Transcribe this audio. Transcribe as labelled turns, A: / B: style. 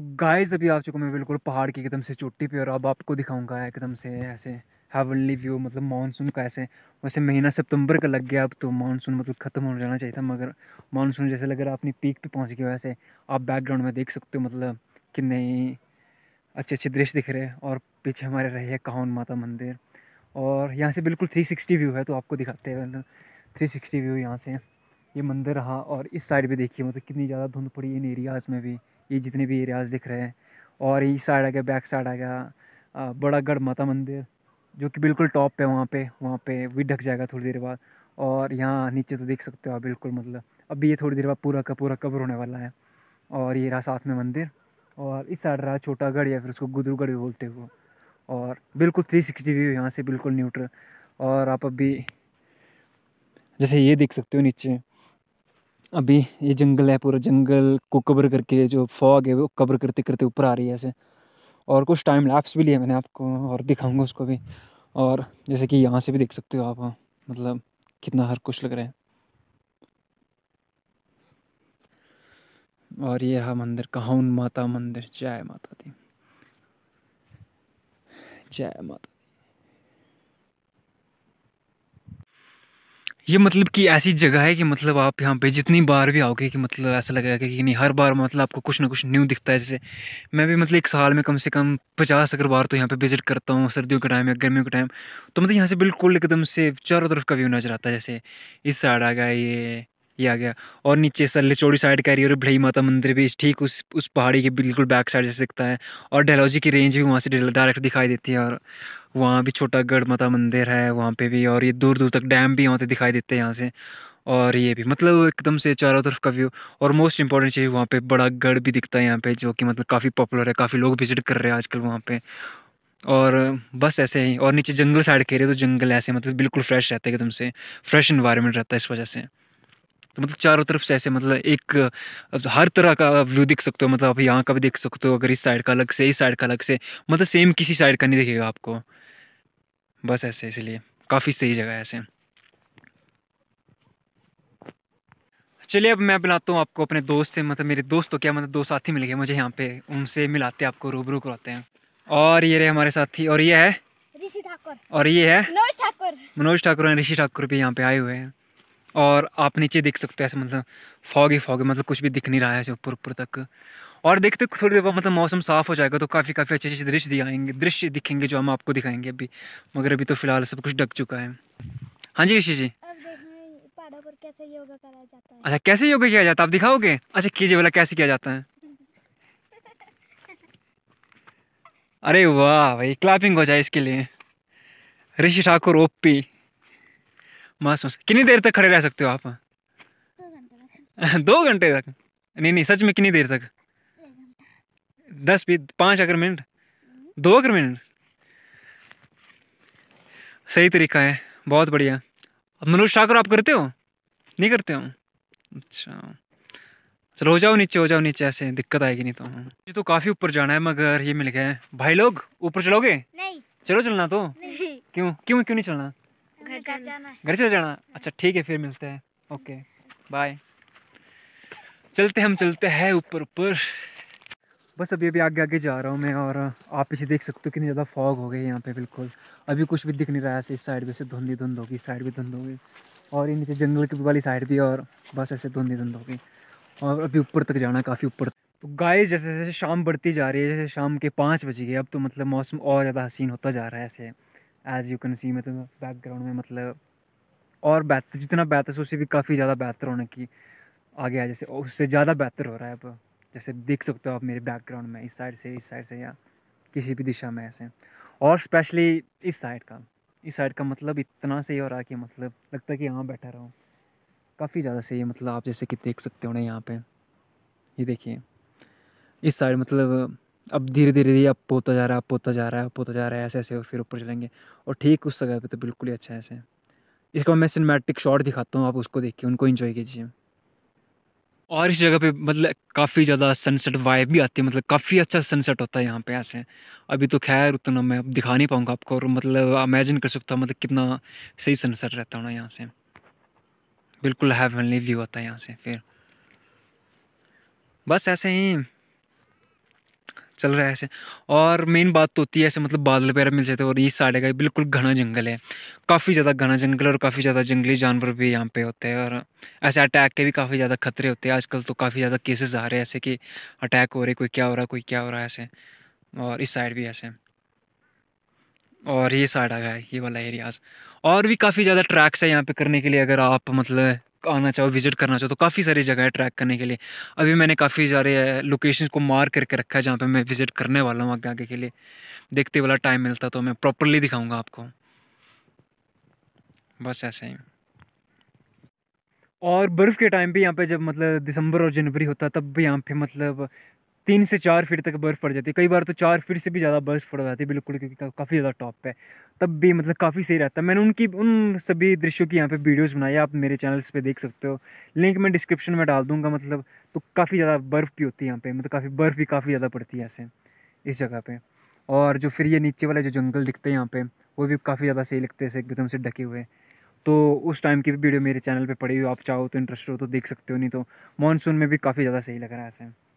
A: तो गाइस अभी आ चुका मैं बिल्कुल पहाड़ की एकदम से चोटी पे और अब आपको दिखाऊंगा एकदम से ऐसे हेवनली व्यू मतलब मानसून का ऐसे वैसे महीना सितंबर का लग गया अब तो मानसून मतलब ख़त्म हो जाना चाहिए था मगर मानसून जैसे लग रहा अपनी पीक पे पहुंच गया वैसे आप बैकग्राउंड में देख सकते हो मतलब कितने अच्छे अच्छे दृश्य दिख रहे हैं और पीछे हमारे रहे हैं कावन माता मंदिर और यहाँ से बिल्कुल थ्री व्यू है तो आपको दिखाते हैं मतलब थ्री व्यू यहाँ से ये मंदिर रहा और इस साइड भी देखिए मतलब कितनी ज़्यादा धुंध पड़ी इन एरियाज़ में भी ये जितने भी एरियाज़ दिख रहे हैं और इस साइड आ गया बैक साइड आ गया बड़ा गढ़ माता मंदिर जो कि बिल्कुल टॉप पे वहाँ पे वहाँ पे भी ढक जाएगा थोड़ी देर बाद और यहाँ नीचे तो देख सकते हो आप बिल्कुल मतलब अभी ये थोड़ी देर बाद पूरा का पूरा कवर होने वाला है और ये रहा साथ में मंदिर और इस साइड रहा छोटा गढ़ या फिर उसको गुदरूगढ़ भी बोलते हो और बिल्कुल थ्री सिक्सटी व्यू यहाँ से बिल्कुल न्यूट्रल और आप अभी जैसे ये देख सकते हो नीचे अभी ये जंगल है पूरा जंगल को कवर करके जो फॉग है वो कवर करते करते ऊपर आ रही है ऐसे और कुछ टाइम लैप्स भी लिया मैंने आपको और दिखाऊंगा उसको भी और जैसे कि यहाँ से भी देख सकते हो आप मतलब कितना हर कुछ लग रहा है और ये रहा मंदिर कहा माता मंदिर जय माता दी जय माता ये मतलब कि ऐसी जगह है कि मतलब आप यहाँ पे जितनी बार भी आओगे कि मतलब ऐसा लगेगा कि नहीं हर बार मतलब आपको कुछ ना कुछ न्यू दिखता है जैसे मैं भी मतलब एक साल में कम से कम पचास अगर बार तो यहाँ पे विजिट करता हूँ सर्दियों के टाइम या गर्मियों के टाइम तो मतलब यहाँ से बिल्कुल एकदम से चारों तरफ का व्यू नजर आता है जैसे इस साइड आ गया ये ये आ गया और नीचे चौड़ी साइड का एरिया और भलई माता मंदिर भी ठीक उस उस पहाड़ी के बिल्कुल बैक साइड से दिखता है और डेलोजी की रेंज भी वहाँ से डायरेक्ट दिखाई देती है और वहाँ भी छोटा गढ़ माता मंदिर है वहाँ पे भी और ये दूर दूर तक डैम भी वहाँ से दिखाई देते हैं यहाँ से और ये भी मतलब एकदम से चारों तरफ का व्यू और मोस्ट इंपॉर्टेंट चीज़ वहाँ पे बड़ा गढ़ भी दिखता है यहाँ पे जो कि मतलब काफ़ी पॉपुलर है काफ़ी लोग विजिट कर रहे हैं आजकल वहाँ पे और बस ऐसे ही और नीचे जंगल साइड के रहे तो जंगल ऐसे मतलब बिल्कुल फ्रेश रहता है एकदम से फ्रेश इन्वायरमेंट रहता है इस वजह से तो मतलब चारों तरफ से ऐसे मतलब एक हर तरह का व्यू देख सकते हो मतलब आप यहाँ का भी देख सकते हो अगर इस साइड का अलग से इस साइड का अलग से मतलब सेम किसी साइड का नहीं दिखेगा आपको बस ऐसे इसलिए काफ़ी सही जगह है ऐसे चलिए अब मैं बनाता हूँ आपको अपने दोस्त से मतलब मेरे दोस्त तो क्या मतलब दो साथी मिल गए मुझे यहाँ पे उनसे मिलाते आपको रूबरू कराते हैं और ये रहे हमारे साथी और ये है ऋषि ठाकुर और ये है मनोज ठाकुर मनोज ठाकुर और ऋषि ठाकुर भी यहाँ पे आए हुए हैं और आप नीचे देख सकते हो ऐसे मतलब फॉग ही फॉग मतलब कुछ भी दिख नहीं रहा है ऐसे ऊपर ऊपर तक और देखते थोड़ी देर बाद मतलब मौसम साफ़ हो जाएगा तो काफ़ी काफ़ी अच्छे अच्छे दृश्य दिखाएंगे दृश्य दिखेंगे जो हम आपको दिखाएंगे अभी मगर अभी तो फिलहाल सब कुछ ढक चुका है हाँ जी ऋषि जी कैसे अच्छा कैसे योगा किया जाता है आप दिखाओगे अच्छा कीजिए बोला कैसे किया जाता है अरे वाह भाई क्लैपिंग हो जाए इसके लिए ऋषि ठाकुर ओपी मस्त मस्त कितनी देर तक खड़े रह सकते हो आप दो घंटे तक नहीं नहीं सच में कितनी देर तक दस बीस पाँच अगर मिनट दो अगर मिनट सही तरीका है बहुत बढ़िया मनोज ठाकुर आप करते हो नहीं करते हो अच्छा चलो हो जाओ नीचे हो जाओ नीचे ऐसे दिक्कत आएगी नहीं तो मुझे तो काफ़ी ऊपर जाना है मगर ये मिल गया भाई लोग ऊपर चलोगे नहीं चलो चलना तो क्यों क्यों क्यों नहीं चलना घर जाना घर चले जाना अच्छा ठीक है फिर मिलते हैं ओके बाय चलते हम चलते हैं ऊपर ऊपर बस अभी अभी आगे आगे जा रहा हूँ मैं और आप पीछे देख सकते हो कितनी ज़्यादा फॉग हो गई यहाँ पे बिल्कुल अभी कुछ भी दिख नहीं रहा है ऐसे इस साइड भी ऐसे धुंधी धुंध होगी इस साइड भी धुंध होगी और ये नीचे जंगल की वाली साइड भी और बस ऐसे धुंधी धुंध होगी और अभी ऊपर तक जाना काफ़ी ऊपर तो गाय जैसे जैसे शाम बढ़ती जा रही है जैसे शाम के पाँच बज गए अब तो मतलब मौसम और ज़्यादा हसीन होता जा रहा है ऐसे एज़ यू कैन सी मतलब बैकग्राउंड में मतलब और बेहतर जितना बेहतर से उससे भी काफ़ी ज़्यादा बेहतर होने की आगे आ जैसे उससे ज़्यादा बेहतर हो रहा है अब जैसे देख सकते हो आप मेरे बैकग्राउंड में इस साइड से इस साइड से या किसी भी दिशा में ऐसे और स्पेशली इस साइड का इस साइड का मतलब इतना सही हो रहा है कि मतलब लगता है कि यहाँ बैठा रहा हूँ काफ़ी ज़्यादा सही है मतलब आप जैसे कि देख सकते हो ना यहाँ पे ये देखिए इस साइड मतलब अब धीरे धीरे धीरे अब पोता जा रहा है अब पोता जा रहा है अब पोता जा रहा है ऐसे ऐसे और फिर ऊपर चलेंगे और ठीक उस जगह पे तो बिल्कुल ही अच्छा है ऐसे इसके बाद मैं सिनेमैटिक शॉट दिखाता हूँ आप उसको देखिए उनको इन्जॉय कीजिए और इस जगह पे मतलब काफ़ी ज़्यादा सनसेट वाइब भी आती है मतलब काफ़ी अच्छा सनसेट होता है यहाँ पे ऐसे अभी तो खैर उतना मैं दिखा नहीं पाऊँगा आपको और मतलब अमेजिन कर सकता हूँ मतलब कितना सही सनसेट रहता होना यहाँ से बिल्कुल हैवनली व्यू आता है यहाँ से फिर बस ऐसे ही चल रहा है ऐसे और मेन बात तो होती है ऐसे मतलब बादल वगैरह मिल जाते हैं और ये साइड का बिल्कुल घना जंगल है काफ़ी ज़्यादा घना जंगल और काफ़ी ज़्यादा जंगली जानवर भी यहाँ पे होते हैं और ऐसे अटैक के भी काफ़ी ज़्यादा खतरे होते हैं आजकल तो काफ़ी ज़्यादा केसेस आ रहे हैं ऐसे कि अटैक हो रहे कोई क्या हो रहा कोई क्या हो रहा है ऐसे और इस साइड भी ऐसे और ये साइड आ गया है ये वाला एरियाज और भी काफ़ी ज़्यादा ट्रैक्स है यहाँ पे करने के लिए अगर आप मतलब आना चाहो विज़िट करना चाहो तो काफ़ी सारी जगह है ट्रैक करने के लिए अभी मैंने काफ़ी सारे लोकेशन को मार करके रखा है जहाँ पर मैं विज़िट करने वाला हूँ आगे आगे के लिए देखते वाला टाइम मिलता तो मैं प्रॉपरली दिखाऊँगा आपको बस ऐसे ही और बर्फ़ के टाइम पे यहाँ पे जब मतलब दिसंबर और जनवरी होता है तब भी यहाँ पे मतलब तीन से चार फीट तक बर्फ़ पड़ जाती है कई बार तो चार फीट से भी ज़्यादा बर्फ़ पड़ जाती है बिल्कुल क्योंकि काफ़ी ज़्यादा टॉप है तब भी मतलब काफ़ी सही रहता है मैंने उनकी उन सभी दृश्यों की यहाँ पे वीडियोस बनाई आप मेरे चैनल्स पे देख सकते हो लिंक मैं डिस्क्रिप्शन में डाल दूँगा मतलब तो काफ़ी ज़्यादा बर्फ़ भी होती है यहाँ पर मतलब काफ़ी बर्फ़ भी काफ़ी ज़्यादा पड़ती है ऐसे इस जगह पर और जो फिर ये नीचे वाले जो जंगल दिखते हैं यहाँ पर वो भी काफ़ी ज़्यादा सही लगते हैं एकदम से ढके हुए तो उस टाइम की भी वीडियो मेरे चैनल पे पड़ी हुई आप चाहो तो इंटरेस्ट हो तो देख सकते हो नहीं तो मानसून में भी काफ़ी ज़्यादा सही लग रहा है ऐसे